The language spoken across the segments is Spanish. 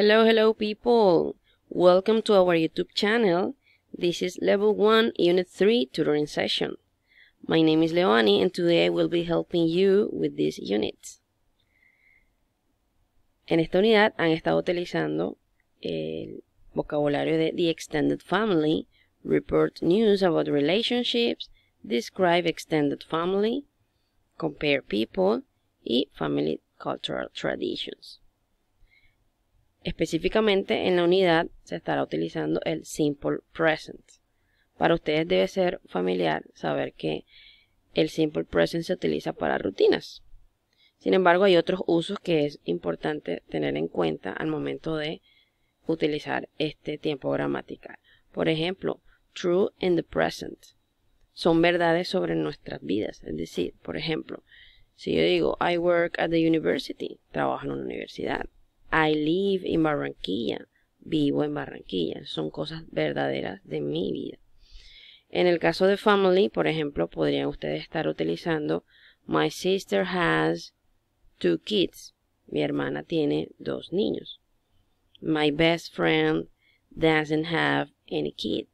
Hello, hello people! Welcome to our YouTube channel. This is Level 1, Unit 3 tutoring session. My name is Leoni, and today I will be helping you with this unit. En esta unidad han estado utilizando el vocabulario de The Extended Family, report news about relationships, describe extended family, compare people y family cultural traditions. Específicamente en la unidad se estará utilizando el simple present. Para ustedes debe ser familiar saber que el simple present se utiliza para rutinas. Sin embargo, hay otros usos que es importante tener en cuenta al momento de utilizar este tiempo gramatical. Por ejemplo, true in the present. Son verdades sobre nuestras vidas. Es decir, por ejemplo, si yo digo I work at the university, trabajo en una universidad. I live in Barranquilla, vivo en Barranquilla. Son cosas verdaderas de mi vida. En el caso de family, por ejemplo, podrían ustedes estar utilizando My sister has two kids. Mi hermana tiene dos niños. My best friend doesn't have any kid.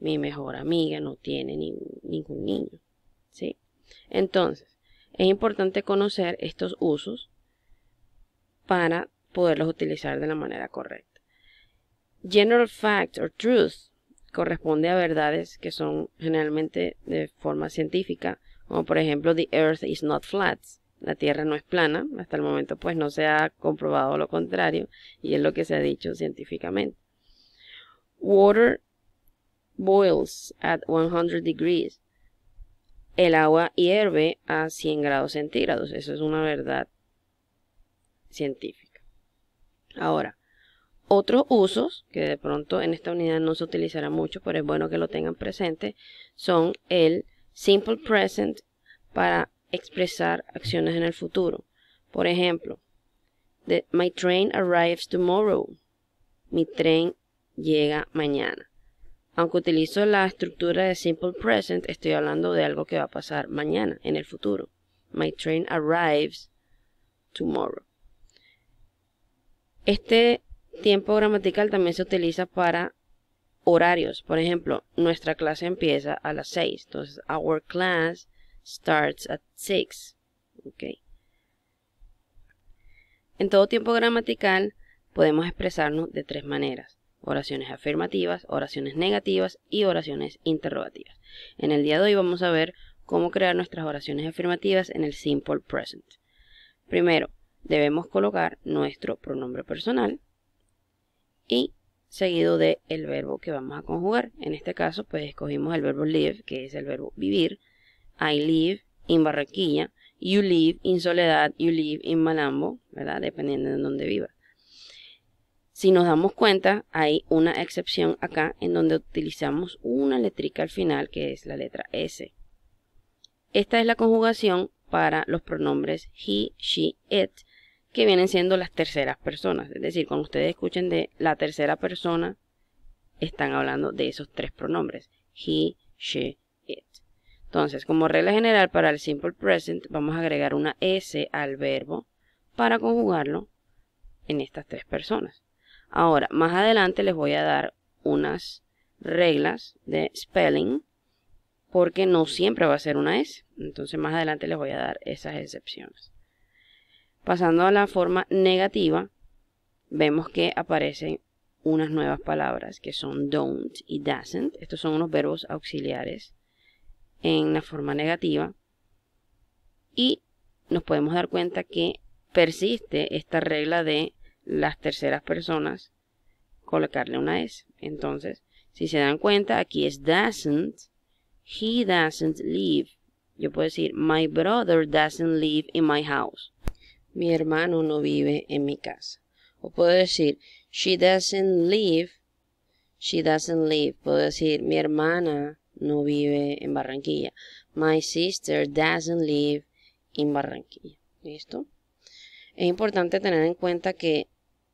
Mi mejor amiga no tiene ningún niño. ¿Sí? Entonces, es importante conocer estos usos para poderlos utilizar de la manera correcta. General fact or truth corresponde a verdades que son generalmente de forma científica, como por ejemplo the earth is not flat, la Tierra no es plana, hasta el momento pues no se ha comprobado lo contrario y es lo que se ha dicho científicamente. Water boils at 100 degrees. El agua hierve a 100 grados centígrados, eso es una verdad científica. Ahora, otros usos que de pronto en esta unidad no se utilizará mucho, pero es bueno que lo tengan presente, son el simple present para expresar acciones en el futuro. Por ejemplo, my train arrives tomorrow. Mi tren llega mañana. Aunque utilizo la estructura de simple present, estoy hablando de algo que va a pasar mañana, en el futuro. My train arrives tomorrow. Este tiempo gramatical también se utiliza para horarios. Por ejemplo, nuestra clase empieza a las 6. Entonces, our class starts at 6. En todo tiempo gramatical podemos expresarnos de tres maneras. Oraciones afirmativas, oraciones negativas y oraciones interrogativas. En el día de hoy vamos a ver cómo crear nuestras oraciones afirmativas en el simple present. Primero, debemos colocar nuestro pronombre personal y seguido de el verbo que vamos a conjugar. En este caso, pues escogimos el verbo live, que es el verbo vivir. I live in Barranquilla. You live in Soledad. You live in Malambo, ¿verdad? Dependiendo de donde viva. Si nos damos cuenta, hay una excepción acá en donde utilizamos una letrica al final, que es la letra S. Esta es la conjugación para los pronombres he, she, it, que vienen siendo las terceras personas. Es decir, cuando ustedes escuchen de la tercera persona, están hablando de esos tres pronombres. He, she, it. Entonces, como regla general para el simple present, vamos a agregar una S al verbo para conjugarlo en estas tres personas. Ahora, más adelante les voy a dar unas reglas de spelling porque no siempre va a ser una S. Entonces, más adelante les voy a dar esas excepciones. Pasando a la forma negativa, vemos que aparecen unas nuevas palabras que son don't y doesn't. Estos son unos verbos auxiliares en la forma negativa. Y nos podemos dar cuenta que persiste esta regla de las terceras personas colocarle una S. Entonces, si se dan cuenta, aquí es doesn't, he doesn't leave. Yo puedo decir, my brother doesn't live in my house mi hermano no vive en mi casa. O puedo decir, she doesn't live, she doesn't live. Puedo decir, mi hermana no vive en Barranquilla. My sister doesn't live in Barranquilla. ¿Listo? Es importante tener en cuenta que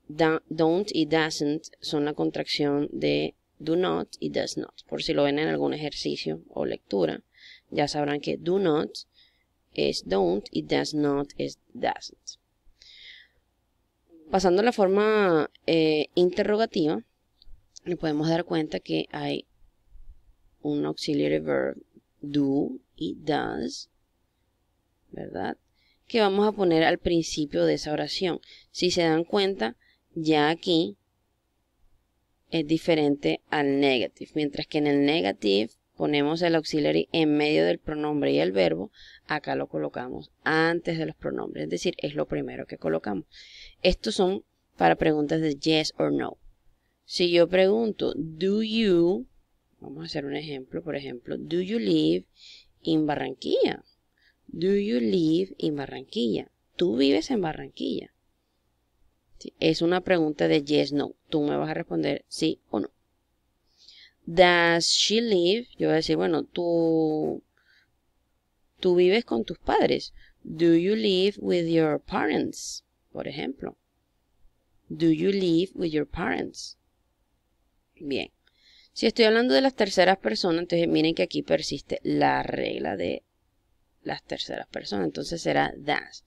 don't y doesn't son la contracción de do not y does not. Por si lo ven en algún ejercicio o lectura, ya sabrán que do not es don't y does not es doesn't. Pasando a la forma eh, interrogativa, le podemos dar cuenta que hay un auxiliary verb do y does, ¿verdad? Que vamos a poner al principio de esa oración. Si se dan cuenta, ya aquí es diferente al negative, mientras que en el negative ponemos el auxiliary en medio del pronombre y el verbo, acá lo colocamos antes de los pronombres, es decir, es lo primero que colocamos. Estos son para preguntas de yes or no. Si yo pregunto, do you, vamos a hacer un ejemplo, por ejemplo, do you live in Barranquilla? Do you live in Barranquilla? Tú vives en Barranquilla. Es una pregunta de yes, no. Tú me vas a responder sí o no. Does she live? Yo voy a decir, bueno, tú, tú vives con tus padres. Do you live with your parents? Por ejemplo. Do you live with your parents? Bien. Si estoy hablando de las terceras personas, entonces miren que aquí persiste la regla de las terceras personas. Entonces será does.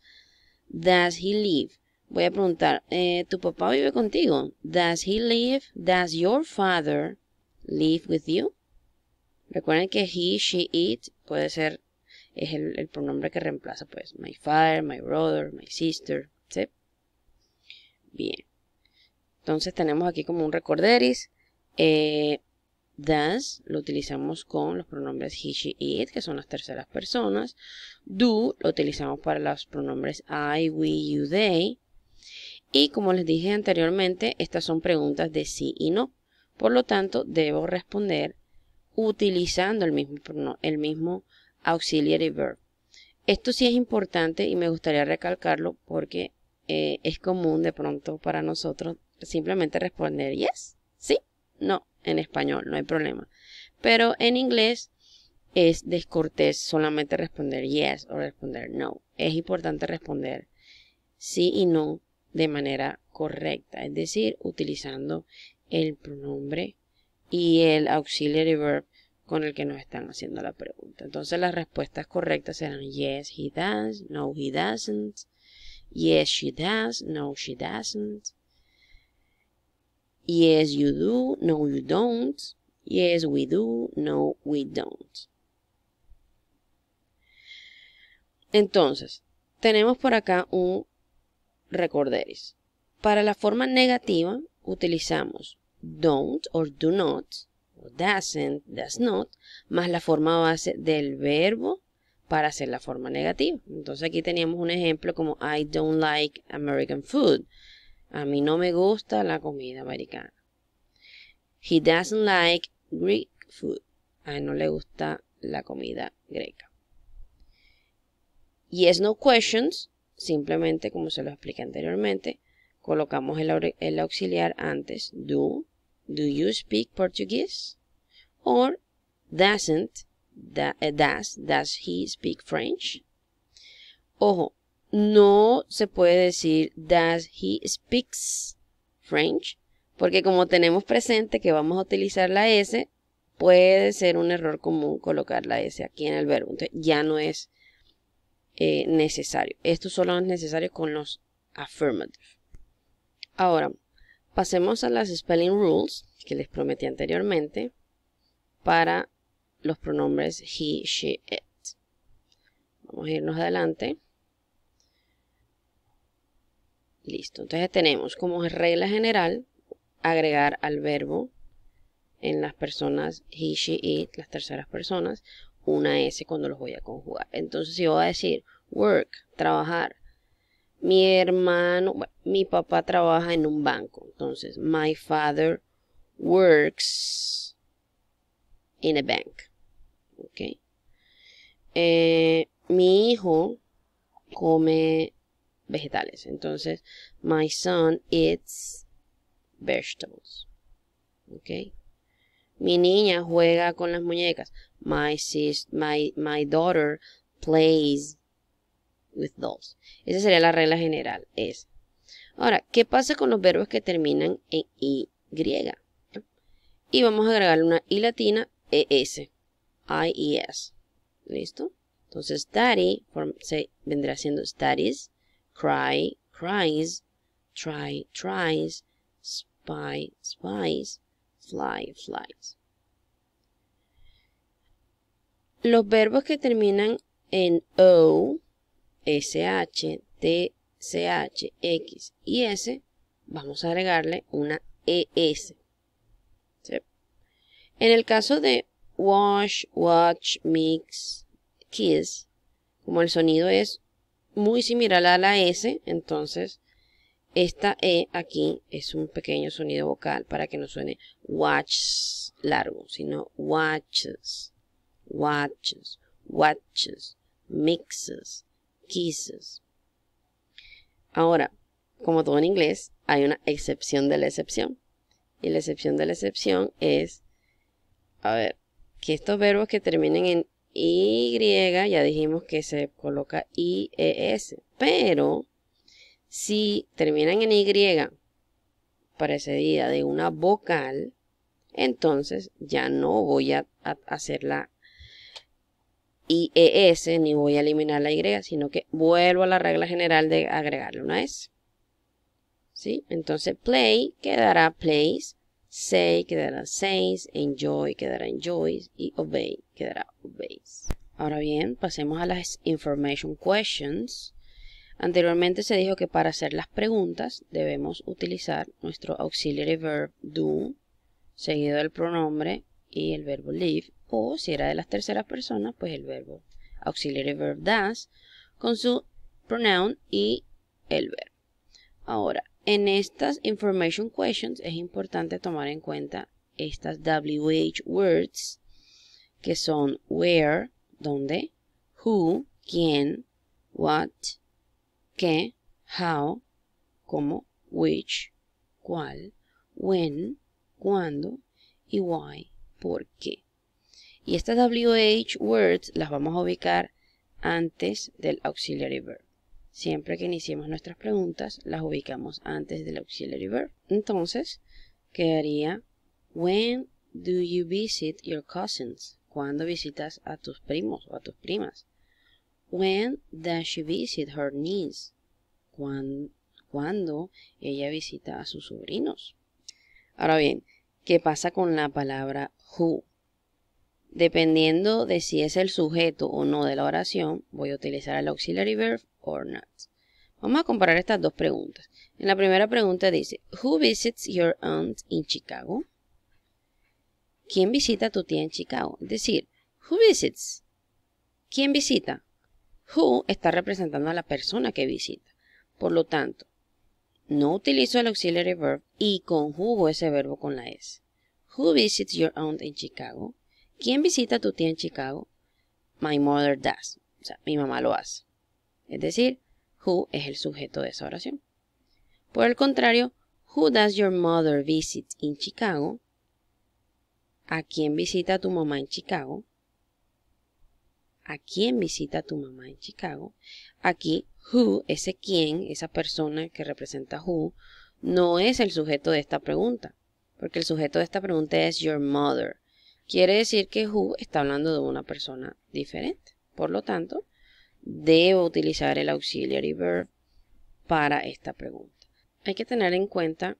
Does he live? Voy a preguntar, eh, ¿tu papá vive contigo? Does he live? Does your father live with you. Recuerden que he, she, it puede ser, es el, pronombre que reemplaza, pues, my father, my brother, my sister, ¿sí? Bien. Entonces tenemos aquí como un recorderis. does eh, lo utilizamos con los pronombres he, she, it, que son las terceras personas. Do lo utilizamos para los pronombres I, we, you, they. Y como les dije anteriormente, estas son preguntas de sí y no. Por lo tanto, debo responder utilizando el mismo, el mismo auxiliary verb. Esto sí es importante y me gustaría recalcarlo porque eh, es común de pronto para nosotros simplemente responder yes, sí, no, en español, no hay problema. Pero en inglés es descortés solamente responder yes o responder no. Es importante responder sí y no de manera correcta, es decir, utilizando el pronombre y el auxiliary verb con el que nos están haciendo la pregunta. Entonces las respuestas correctas serán yes, he does, no, he doesn't, yes, she does, no, she doesn't, yes, you do, no, you don't, yes, we do, no, we don't. Entonces, tenemos por acá un recorderis. Para la forma negativa, utilizamos don't or do not, o doesn't, does not, más la forma base del verbo para hacer la forma negativa. Entonces aquí teníamos un ejemplo como I don't like American food. A mí no me gusta la comida americana. He doesn't like Greek food. A él no le gusta la comida greca. Yes, no questions. Simplemente, como se lo expliqué anteriormente, colocamos el, auxiliar antes. Do, do you speak Portuguese? Or doesn't, eh, does, does he speak French? Ojo, no se puede decir does he speaks French, porque como tenemos presente que vamos a utilizar la S, puede ser un error común colocar la S aquí en el verbo. Entonces ya no es eh, necesario. Esto solo es necesario con los affirmative. Ahora, pasemos a las spelling rules que les prometí anteriormente para los pronombres he, she, it. Vamos a irnos adelante. Listo, entonces tenemos como regla general agregar al verbo en las personas he, she, it, las terceras personas, una S cuando los voy a conjugar. Entonces si voy a decir work, trabajar, mi hermano, mi papá trabaja en un banco. Entonces, my father works in a bank. Ok. Eh, mi hijo come vegetales. Entonces, my son eats vegetables. Ok. Mi niña juega con las muñecas. My, my, my daughter plays esa sería la regla general. Es. Ahora, ¿qué pasa con los verbos que terminan en y? Y vamos a agregarle una i latina es. I es. ¿Listo? Entonces, study se vendrá siendo studies, cry, cries, try, tries, spy, spies, fly, flies. Los verbos que terminan en o SH, h X y S, vamos a agregarle una E-S. En el caso de wash, watch, mix, kiss, como el sonido es muy similar a la S, entonces esta E aquí es un pequeño sonido vocal para que no suene watch largo, sino watches, watches, watches, mixes, Ahora, como todo en inglés, hay una excepción de la excepción. Y la excepción de la excepción es, a ver, que estos verbos que terminen en Y, ya dijimos que se coloca IES, pero si terminan en Y precedida de una vocal, entonces ya no voy a, a hacer la ES, ni voy a eliminar la Y, sino que vuelvo a la regla general de agregarle una S. ¿Sí? Entonces play quedará plays, say quedará says, enjoy quedará enjoys y obey quedará obeys. Ahora bien, pasemos a las information questions. Anteriormente se dijo que para hacer las preguntas debemos utilizar nuestro auxiliary verb do seguido del pronombre y el verbo live o si era de las terceras personas, pues el verbo auxiliary verb does con su pronoun y el verbo. Ahora, en estas information questions es importante tomar en cuenta estas WH words que son where, dónde, who, quién, what, qué, how, cómo, which, cuál, when, cuándo y why, por qué. Y estas WH words las vamos a ubicar antes del auxiliary verb. Siempre que iniciemos nuestras preguntas, las ubicamos antes del auxiliary verb. Entonces, quedaría When do you visit your cousins? ¿Cuándo visitas a tus primos o a tus primas? When does she visit her niece? Cuando ella visita a sus sobrinos? Ahora bien, ¿qué pasa con la palabra who? Dependiendo de si es el sujeto o no de la oración, voy a utilizar el auxiliary verb or not. Vamos a comparar estas dos preguntas. En la primera pregunta dice, Who visits your aunt in Chicago? ¿Quién visita a tu tía en Chicago? Es decir, Who visits? ¿Quién visita? Who está representando a la persona que visita. Por lo tanto, no utilizo el auxiliary verb y conjugo ese verbo con la S. Who visits your aunt in Chicago? ¿Quién visita a tu tía en Chicago? My mother does. O sea, mi mamá lo hace. Es decir, who es el sujeto de esa oración. Por el contrario, who does your mother visit in Chicago? ¿A quién visita tu mamá en Chicago? ¿A quién visita tu mamá en Chicago? Aquí, who, ese quién, esa persona que representa who, no es el sujeto de esta pregunta, porque el sujeto de esta pregunta es your mother. Quiere decir que who está hablando de una persona diferente. Por lo tanto, debo utilizar el auxiliary verb para esta pregunta. Hay que tener en cuenta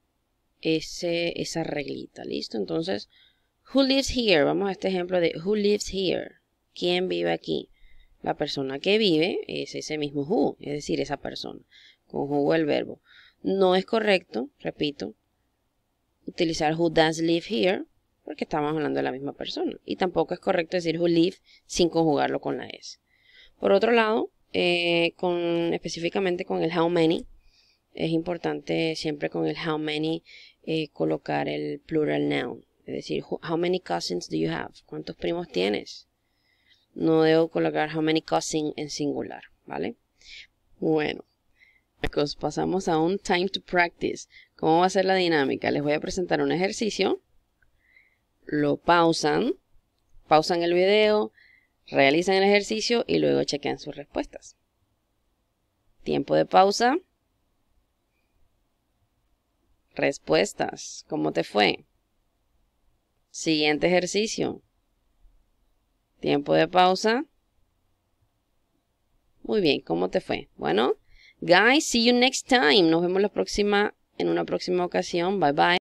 esa reglita, ¿listo? Entonces, who lives here? Vamos a este ejemplo de who lives here. ¿Quién vive aquí? La persona que vive es ese mismo who, es decir, esa persona. Conjugo el verbo. No es correcto, repito, utilizar who does live here porque estamos hablando de la misma persona. Y tampoco es correcto decir who live sin conjugarlo con la S. Por otro lado, eh, con, específicamente con el how many, es importante siempre con el how many eh, colocar el plural noun. Es decir, how many cousins do you have? ¿Cuántos primos tienes? No debo colocar how many cousins en singular, ¿vale? Bueno, pasamos a un time to practice. ¿Cómo va a ser la dinámica? Les voy a presentar un ejercicio lo pausan, pausan el video, realizan el ejercicio y luego chequean sus respuestas. Tiempo de pausa. Respuestas. ¿Cómo te fue? Siguiente ejercicio. Tiempo de pausa. Muy bien, ¿cómo te fue? Bueno, guys, see you next time. Nos vemos la próxima, en una próxima ocasión. Bye bye.